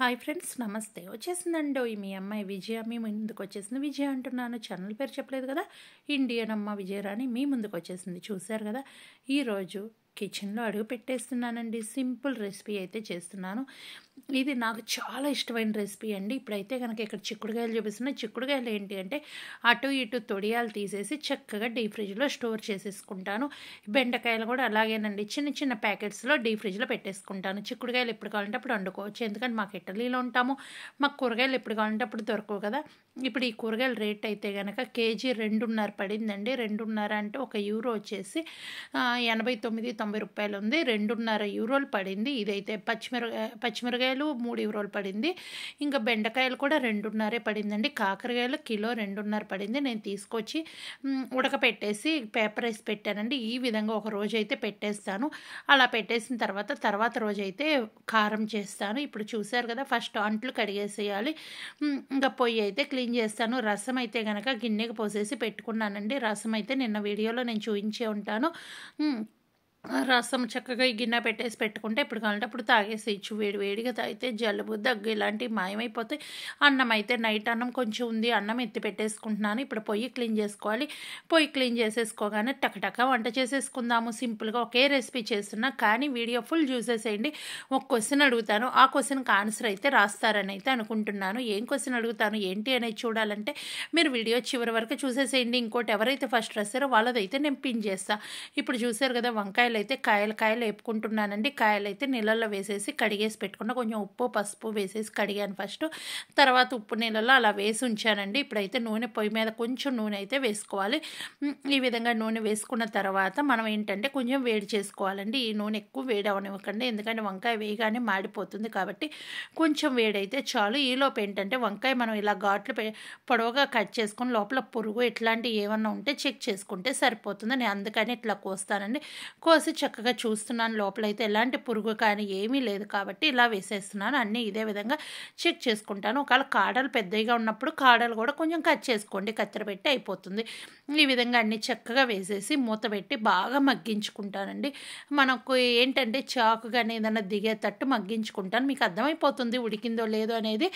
hi friends నమస్తే వచ్చేసిందండో మీ అమ్మాయి విజయ మీ ముందుకు వచ్చేసింది విజయ అంటున్నాను ఛానల్ పేరు చెప్పలేదు కదా ఇండియన్ అమ్మ విజయరాణి మీ ముందుకు వచ్చేసింది చూశారు కదా ఈరోజు కిచెన్లో అడుగు పెట్టేస్తున్నానండి సింపుల్ రెసిపీ అయితే చేస్తున్నాను ఇది నాకు చాలా ఇష్టమైన రెసిపీ అండి ఇప్పుడైతే కనుక ఇక్కడ చిక్కుడుకాయలు చూపిస్తున్నా చిక్కుడుకాయలు ఏంటి అంటే అటు ఇటు తొడియాలు తీసేసి చక్కగా డీ ఫ్రిడ్జ్లో స్టోర్ చేసేసుకుంటాను బెండకాయలు కూడా అలాగేనండి చిన్న చిన్న ప్యాకెట్స్లో డీ ఫ్రిడ్జ్లో పెట్టేసుకుంటాను చిక్కుడుకాయలు ఎప్పుడు కావాలంటే అప్పుడు వండుకోవచ్చు ఎందుకంటే మాకు ఇటలీలో ఉంటాము మాకు కూరగాయలు ఎప్పుడు కావాలంటే అప్పుడు దొరకవు కదా ఇప్పుడు ఈ కూరగాయల రేట్ అయితే కనుక కేజీ రెండున్నర పడిందండి రెండున్నర అంటే ఒక యూరో వచ్చేసి ఎనభై తొమ్మిది తొంభై రూపాయలు ఉంది రెండున్నర యూరోలు పడింది ఇదైతే పచ్చిమిరకాయ పచ్చిమిరకాయలు మూడు యూరోలు పడింది ఇంకా బెండకాయలు కూడా రెండున్నరే పడిందండి కాకరకాయలు కిలో రెండున్నర పడింది నేను తీసుకొచ్చి ఉడకపెట్టేసి పేపర్ వేసి పెట్టానండి ఈ విధంగా ఒక రోజు అయితే పెట్టేస్తాను అలా పెట్టేసిన తర్వాత తర్వాత రోజు అయితే కారం చేస్తాను ఇప్పుడు చూశారు కదా ఫస్ట్ అంట్లు కడిగేసేయాలి ఇంకా పొయ్యి అయితే క్లీన్ చేస్తాను రసం అయితే కనుక గిన్నెకి పోసేసి పెట్టుకున్నానండి రసం అయితే నిన్న వీడియోలో నేను చూపించే ఉంటాను రసం చక్కగా ఈ గిన్నె పెట్టేసి పెట్టుకుంటే ఎప్పుడు కావాలంటే అప్పుడు తాగేసేయచ్చు వేడి వేడిగా తాగితే జలుబు దగ్గు ఇలాంటివి మాయమైపోతాయి అన్నం అయితే నైట్ అన్నం కొంచెం ఉంది అన్నం ఎత్తి పెట్టేసుకుంటున్నాను ఇప్పుడు పొయ్యి క్లీన్ చేసుకోవాలి పొయ్యి క్లీన్ చేసేసుకోగానే టకటక వంట చేసేసుకుందాము సింపుల్గా ఒకే రెసిపీ చేస్తున్నా కానీ వీడియో ఫుల్ చూసేసేయండి ఒక క్వశ్చన్ అడుగుతాను ఆ క్వశ్చన్కి ఆన్సర్ అయితే రాస్తారని అయితే అనుకుంటున్నాను ఏం క్వశ్చన్ అడుగుతాను ఏంటి అనేది చూడాలంటే మీరు వీడియో చివరి వరకు చూసేసేయండి ఇంకోటి ఎవరైతే ఫస్ట్ రాస్తారో వాళ్ళదైతే నేను పిన్ చేస్తాను ఇప్పుడు చూసారు కదా వంకాయలు అయితే కాయలు కాయలు వేపుకుంటున్నానండి కాయలు అయితే నీళ్ళల్లో వేసేసి కడిగేసి పెట్టుకున్నా కొంచెం ఉప్పు పసుపు వేసేసి కడిగాను ఫస్ట్ తర్వాత ఉప్పు నీళ్ళలో అలా వేసి ఉంచానండి ఇప్పుడైతే నూనె పొయ్యి మీద కొంచెం నూనె అయితే వేసుకోవాలి ఈ విధంగా నూనె వేసుకున్న తర్వాత మనం ఏంటంటే కొంచెం వేడి చేసుకోవాలండి ఈ నూనె ఎక్కువ వేడి అవనివ్వకండి ఎందుకంటే వంకాయ వేయగానే మాడిపోతుంది కాబట్టి కొంచెం వేడైతే చాలు ఈలోపు ఏంటంటే వంకాయ మనం ఇలా ఘాట్లు పొడవుగా కట్ చేసుకుని లోపల పురుగు ఇట్లాంటివి ఏమన్నా ఉంటే చెక్ చేసుకుంటే సరిపోతుందని అందుకని ఇట్లా కోస్తానండి కో కోసి చక్కగా చూస్తున్నాను లోపలైతే ఎలాంటి పురుగు కానీ ఏమీ లేదు కాబట్టి ఇలా వేసేస్తున్నాను అన్నీ ఇదే విధంగా చెక్ చేసుకుంటాను ఒకవేళ కాడలు పెద్దగా ఉన్నప్పుడు కాడలు కూడా కొంచెం కట్ చేసుకోండి కత్తెర పెట్టి అయిపోతుంది ఈ విధంగా అన్నీ చక్కగా వేసేసి మూత పెట్టి బాగా మగ్గించుకుంటానండి మనకు ఏంటంటే చాకు కానీ ఏదైనా దిగేటట్టు మగ్గించుకుంటాను మీకు అర్థమైపోతుంది ఉడికిందో లేదో అనేది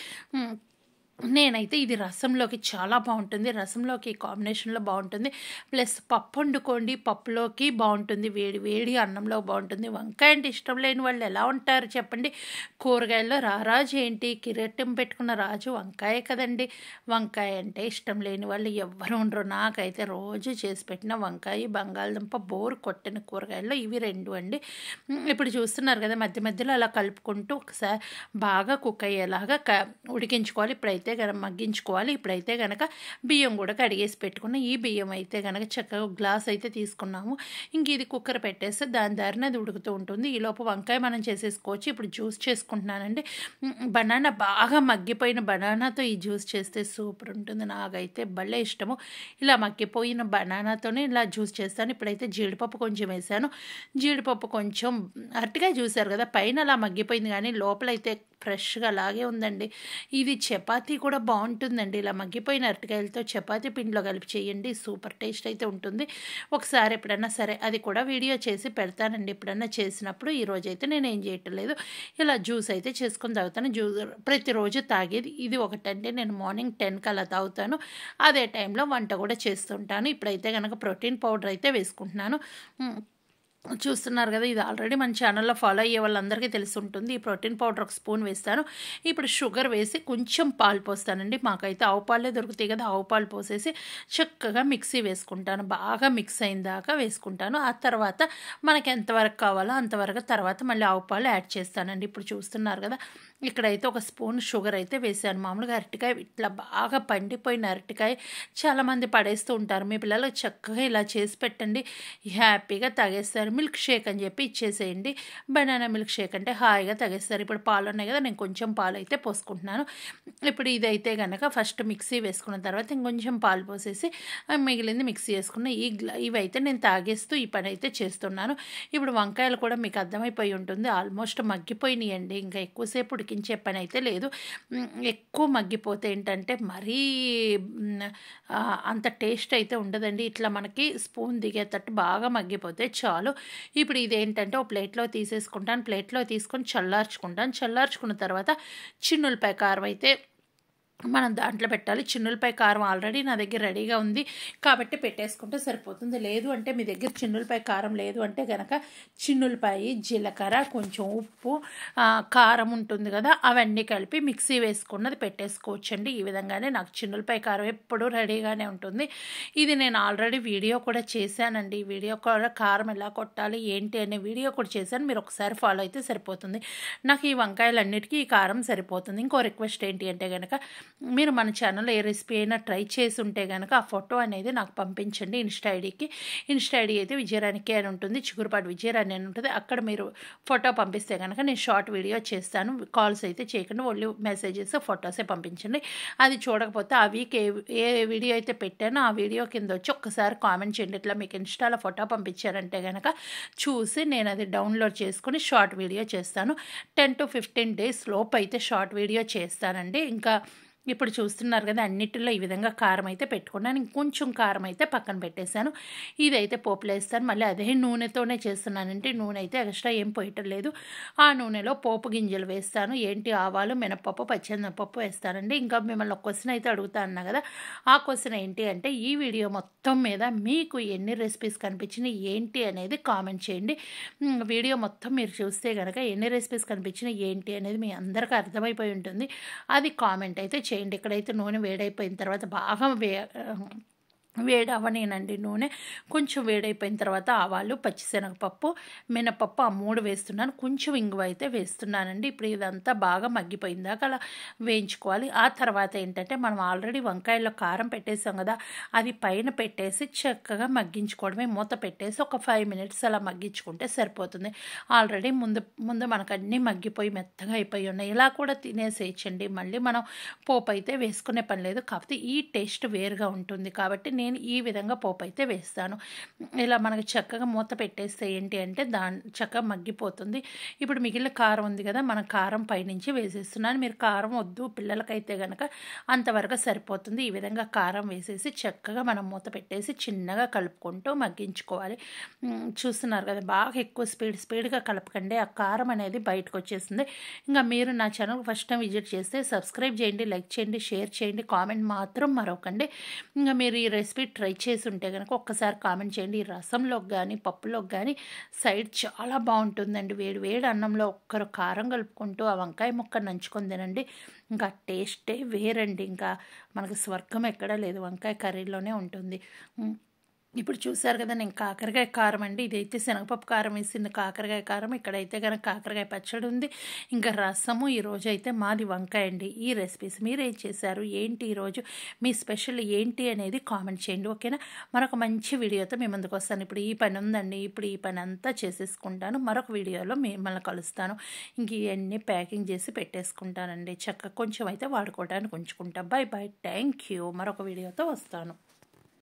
నేనైతే ఇది రసంలోకి చాలా బాగుంటుంది రసంలోకి కాంబినేషన్లో బాగుంటుంది ప్లస్ పప్పు వండుకోండి పప్పులోకి బాగుంటుంది వేడి వేడి అన్నంలో బాగుంటుంది వంకాయ అంటే ఇష్టం లేని వాళ్ళు ఎలా ఉంటారు చెప్పండి కూరగాయల్లో రారాజు ఏంటి కిరీటం పెట్టుకున్న రాజు వంకాయ కదండి వంకాయ అంటే ఇష్టం లేని వాళ్ళు ఎవ్వరు ఉండరు నాకైతే రోజు చేసి పెట్టిన వంకాయ బంగాళదుంప బోరు కొట్టిన కూరగాయల్లో ఇవి రెండు అండి ఇప్పుడు చూస్తున్నారు కదా మధ్య మధ్యలో అలా కలుపుకుంటూ ఒకసారి బాగా కుక్ అయ్యేలాగా ఉడికించుకోవాలి ఇప్పుడైతే అయితే కనుక మగ్గించుకోవాలి ఇప్పుడైతే కనుక బియ్యం కూడా కడిగేసి పెట్టుకున్న ఈ బియ్యం అయితే కనుక చక్కగా గ్లాస్ అయితే తీసుకున్నాము ఇంక ఇది కుక్కర్ పెట్టేస్తే దాని దారిన అది ఉడుకుతూ ఉంటుంది ఈ లోపు వంకాయ మనం చేసేసుకోవచ్చు ఇప్పుడు జ్యూస్ చేసుకుంటున్నానండి బనానా బాగా మగ్గిపోయిన బనానాతో ఈ జ్యూస్ చేస్తే సూపర్ ఉంటుంది నాకైతే భలే ఇష్టము ఇలా మగ్గిపోయిన బనానాతోనే ఇలా జ్యూస్ చేస్తాను ఇప్పుడైతే జీడిపప్పు కొంచెం వేసాను జీడిపప్పు కొంచెం అరటిగా చూసారు కదా పైన అలా మగ్గిపోయింది కానీ లోపలైతే ఫ్రెష్గా అలాగే ఉందండి ఇది చపాతీ కూడా బాగుంటుందండి ఇలా మగ్గిపోయిన అరటికాయలతో చపాతీ పిండిలో కలిపి చేయండి సూపర్ టేస్ట్ అయితే ఉంటుంది ఒకసారి ఎప్పుడన్నా సరే అది కూడా వీడియో చేసి పెడతానండి ఎప్పుడన్నా చేసినప్పుడు ఈరోజు అయితే నేను ఏం చేయటం లేదు ఇలా జ్యూస్ అయితే చేసుకుని తాగుతాను జ్యూస్ ప్రతిరోజు తాగేది ఇది ఒకటంటే నేను మార్నింగ్ టెన్కి అలా తాగుతాను అదే టైంలో వంట కూడా చేస్తుంటాను ఇప్పుడైతే కనుక ప్రోటీన్ పౌడర్ అయితే వేసుకుంటున్నాను చూస్తున్నారు కదా ఇది ఆల్రెడీ మన ఛానల్లో ఫాలో అయ్యే వాళ్ళందరికీ తెలిసి ఉంటుంది ఈ ప్రోటీన్ పౌడర్ ఒక స్పూన్ వేస్తాను ఇప్పుడు షుగర్ వేసి కొంచెం పాలు పోస్తానండి మాకైతే ఆవు పాలే దొరుకుతాయి కదా ఆవు పాలు పోసేసి చక్కగా మిక్సీ వేసుకుంటాను బాగా మిక్స్ అయిన దాకా వేసుకుంటాను ఆ తర్వాత మనకి ఎంతవరకు కావాలో అంతవరకు తర్వాత మళ్ళీ ఆవు పాలు యాడ్ చేస్తానండి ఇప్పుడు చూస్తున్నారు కదా ఇక్కడైతే ఒక స్పూన్ షుగర్ అయితే వేసాను మామూలుగా అరటికాయ ఇట్లా బాగా పండిపోయిన అరటికాయ చాలామంది పడేస్తూ ఉంటారు మీ పిల్లలు చక్కగా ఇలా చేసి పెట్టండి హ్యాపీగా తాగేస్తారు మిల్క్ షేక్ అని చెప్పి ఇచ్చేసేయండి బనానా మిల్క్ షేక్ అంటే హాయిగా తాగేస్తారు ఇప్పుడు పాలు ఉన్నాయి కదా నేను కొంచెం పాలు అయితే పోసుకుంటున్నాను ఇప్పుడు ఇదైతే కనుక ఫస్ట్ మిక్సీ వేసుకున్న తర్వాత ఇంకొంచెం పాలు పోసేసి మిగిలింది మిక్సీ వేసుకున్న ఈ ఇవైతే నేను తాగేస్తూ ఈ పని అయితే చేస్తున్నాను ఇప్పుడు వంకాయలు కూడా మీకు అర్థమైపోయి ఉంటుంది ఆల్మోస్ట్ మగ్గిపోయినాయండి ఇంకా ఎక్కువసేపు తగ్గించే పని అయితే లేదు ఎక్కువ మగ్గిపోతే ఏంటంటే మరీ అంత టేస్ట్ అయితే ఉండదండి ఇట్లా మనకి స్పూన్ దిగేటట్టు బాగా మగ్గిపోతే చాలు ఇప్పుడు ఇదేంటంటే ఓ ప్లేట్లో తీసేసుకుంటాను ప్లేట్లో తీసుకొని చల్లార్చుకుంటాను చల్లార్చుకున్న తర్వాత చిన్నులపై కారం అయితే మనం దాంట్లో పెట్టాలి చిన్నులపై కారం ఆల్రెడీ నా దగ్గర రెడీగా ఉంది కాబట్టి పెట్టేసుకుంటే సరిపోతుంది లేదు అంటే మీ దగ్గర చిన్నులపై కారం లేదు అంటే కనుక చిన్నులపాయి జీలకర్ర కొంచెం ఉప్పు కారం ఉంటుంది కదా అవన్నీ కలిపి మిక్సీ వేసుకున్నది పెట్టేసుకోవచ్చండి ఈ విధంగానే నాకు చిన్నులపై కారం ఎప్పుడూ రెడీగానే ఉంటుంది ఇది నేను ఆల్రెడీ వీడియో కూడా చేశానండి ఈ వీడియో కూడా కారం ఎలా కొట్టాలి ఏంటి అనే వీడియో కూడా చేశాను మీరు ఒకసారి ఫాలో అయితే సరిపోతుంది నాకు ఈ వంకాయలన్నిటికీ ఈ కారం సరిపోతుంది ఇంకో రిక్వెస్ట్ ఏంటి అంటే కనుక మీరు మన ఛానల్లో ఏ రెసిపీ అయినా ట్రై చేసి ఉంటే కనుక ఆ ఫోటో అనేది నాకు పంపించండి ఇన్స్టా ఐడికి ఇన్స్టా ఐడి అయితే విజయరానికి అని ఉంటుంది చిగురుపాటి విజయరాణి అని ఉంటుంది అక్కడ మీరు ఫోటో పంపిస్తే కనుక నేను షార్ట్ వీడియో చేస్తాను కాల్స్ అయితే చేయకుండా ఓన్లీ మెసేజెస్ ఫొటోసే పంపించండి అది చూడకపోతే ఆ వీక్ ఏ ఏ వీడియో అయితే పెట్టానో ఆ వీడియో కింద వచ్చి ఒక్కసారి కామెంట్ చేయండి ఇట్లా మీకు ఇన్స్టాలో ఫోటో పంపించారంటే కనుక చూసి నేను అది డౌన్లోడ్ చేసుకుని షార్ట్ వీడియో చేస్తాను టెన్ టు ఫిఫ్టీన్ డేస్ లోపు అయితే షార్ట్ వీడియో చేస్తానండి ఇంకా ఇప్పుడు చూస్తున్నారు కదా అన్నిటిలో ఈ విధంగా కారం అయితే పెట్టుకున్నాను ఇంకొంచెం కారం అయితే పక్కన పెట్టేశాను ఇదైతే పోపులు వేస్తాను మళ్ళీ అదే నూనెతోనే చేస్తున్నానంటే నూనె అయితే ఎక్స్ట్రా ఏం పోయటం లేదు ఆ నూనెలో పోపు గింజలు వేస్తాను ఏంటి ఆవాలు మినపప్పు పచ్చెనపప్పు వేస్తానండి ఇంకా మిమ్మల్ని ఒక క్వశ్చన్ అయితే అడుగుతా అన్నా కదా ఆ క్వశ్చన్ ఏంటి అంటే ఈ వీడియో మొత్తం మీద మీకు ఎన్ని రెసిపీస్ కనిపించినాయి ఏంటి అనేది కామెంట్ చేయండి వీడియో మొత్తం మీరు చూస్తే కనుక ఎన్ని రెసిపీస్ కనిపించినాయి ఏంటి అనేది మీ అందరికీ అర్థమైపోయి ఉంటుంది అది కామెంట్ అయితే చేయండి ఇక్కడైతే నూనె వేడైపోయిన తర్వాత బాగా వేడి అవనేనండి నూనె కొంచెం వేడైపోయిన తర్వాత ఆవాలు పచ్చిశనగపప్పు మినపప్పు ఆ మూడు వేస్తున్నాను కొంచెం ఇంగువ అయితే వేస్తున్నానండి ఇప్పుడు ఇదంతా బాగా మగ్గిపోయిందాక అలా వేయించుకోవాలి ఆ తర్వాత ఏంటంటే మనం ఆల్రెడీ వంకాయల్లో కారం పెట్టేసాం కదా అది పైన పెట్టేసి చక్కగా మగ్గించుకోవడమే మూత పెట్టేసి ఒక ఫైవ్ మినిట్స్ అలా మగ్గించుకుంటే సరిపోతుంది ఆల్రెడీ ముందు ముందు మనకు అన్నీ మగ్గిపోయి మెత్తగా అయిపోయి ఉన్నాయి ఇలా కూడా తినేసేయచ్చండి మళ్ళీ మనం పోపు అయితే వేసుకునే పని లేదు కాకపోతే ఈ టేస్ట్ వేరుగా ఉంటుంది కాబట్టి నేను ఈ విధంగా పోపు అయితే వేస్తాను ఇలా మనకు చక్కగా మూత పెట్టేస్తే ఏంటి అంటే దాని చక్కగా మగ్గిపోతుంది ఇప్పుడు మిగిలిన కారం ఉంది కదా మనం కారం పైనుంచి వేసేస్తున్నాను మీరు కారం వద్దు పిల్లలకైతే కనుక అంతవరకు సరిపోతుంది ఈ విధంగా కారం వేసేసి చక్కగా మనం మూత పెట్టేసి చిన్నగా కలుపుకుంటూ మగ్గించుకోవాలి చూస్తున్నారు కదా బాగా ఎక్కువ స్పీడ్ స్పీడ్గా కలపకండి ఆ కారం అనేది బయటకు వచ్చేస్తుంది ఇంకా మీరు నా ఛానల్ ఫస్ట్ టైం విజిట్ చేస్తే సబ్స్క్రైబ్ చేయండి లైక్ చేయండి షేర్ చేయండి కామెంట్ మాత్రం మరొకండి ఇంకా మీరు ఈ రెసిపీ రెసిపీ ట్రై చేసి ఉంటే కనుక ఒక్కసారి కామెంట్ చేయండి ఈ రసంలోకి కానీ పప్పులోకి కానీ సైడ్ చాలా బాగుంటుందండి వేడి వేడి అన్నంలో ఒక్కరు కారం కలుపుకుంటూ ఆ వంకాయ ముక్క నంచుకొని తినండి ఇంకా టేస్టే వేరండి ఇంకా మనకు స్వర్గం ఎక్కడా లేదు వంకాయ కర్రీలోనే ఉంటుంది ఇప్పుడు చూసారు కదా నేను కాకరకాయ కారం అండి ఇదైతే శనగపప్పు కారం వేసింది కాకరకాయ కారం ఇక్కడైతే కనుక కాకరకాయ పచ్చడి ఉంది ఇంకా రసము ఈరోజు అయితే మాది వంకాయ అండి ఈ రెసిపీస్ మీరు ఏం చేశారు ఏంటి ఈరోజు మీ స్పెషల్ ఏంటి అనేది కామెంట్ చేయండి ఓకేనా మరొక మంచి వీడియోతో మీ ముందుకు వస్తాను ఇప్పుడు ఈ పని ఉందండి ఇప్పుడు ఈ పని అంతా చేసేసుకుంటాను మరొక వీడియోలో మిమ్మల్ని కలుస్తాను ఇంక ఇవన్నీ ప్యాకింగ్ చేసి పెట్టేసుకుంటానండి చక్క కొంచెం అయితే వాడుకోవడానికి ఉంచుకుంటా బాయ్ బాయ్ థ్యాంక్ యూ మరొక వీడియోతో వస్తాను